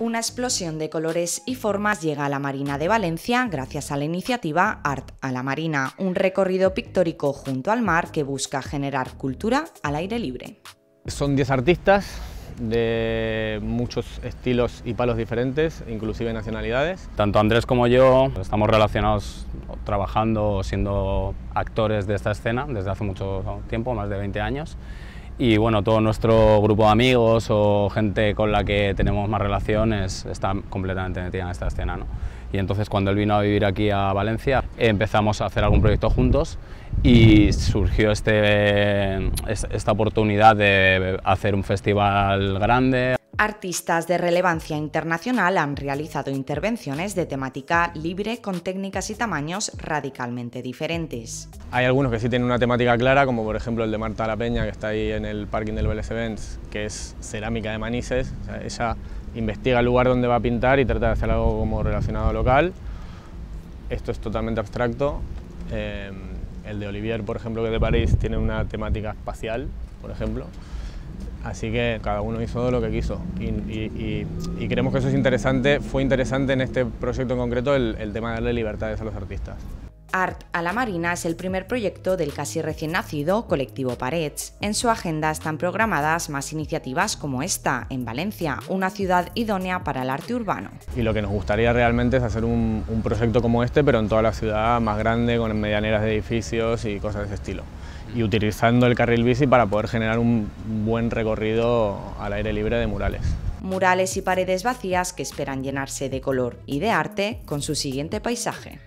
una explosión de colores y formas llega a la Marina de Valencia gracias a la iniciativa Art a la Marina, un recorrido pictórico junto al mar que busca generar cultura al aire libre. Son 10 artistas de muchos estilos y palos diferentes, inclusive nacionalidades. Tanto Andrés como yo estamos relacionados trabajando, siendo actores de esta escena desde hace mucho tiempo, más de 20 años, y bueno, todo nuestro grupo de amigos o gente con la que tenemos más relaciones está completamente metida en esta escena. Y entonces cuando él vino a vivir aquí a Valencia empezamos a hacer algún proyecto juntos y surgió este, esta oportunidad de hacer un festival grande artistas de relevancia internacional han realizado intervenciones de temática libre con técnicas y tamaños radicalmente diferentes. Hay algunos que sí tienen una temática clara, como por ejemplo el de Marta La Peña, que está ahí en el parking del Vélez Events, que es cerámica de manises, O ella investiga el lugar donde va a pintar y trata de hacer algo como relacionado local. Esto es totalmente abstracto. Eh, el de Olivier, por ejemplo, que es de París, tiene una temática espacial, por ejemplo. Así que cada uno hizo lo que quiso y, creemos que eso es interesante. Fue interesante en este proyecto en concreto el, tema de darle libertades a los artistas. Art a la Marina es el primer proyecto del casi recién nacido colectivo Parets. En su agenda están programadas más iniciativas como esta, en Valencia, una ciudad idónea para el arte urbano. Y lo que nos gustaría realmente es hacer un proyecto como este, pero en toda la ciudad, más grande, con medianeras de edificios y cosas de ese estilo y utilizando el carril bici para poder generar un buen recorrido al aire libre de murales. Murales y paredes vacías que esperan llenarse de color y de arte con su siguiente paisaje.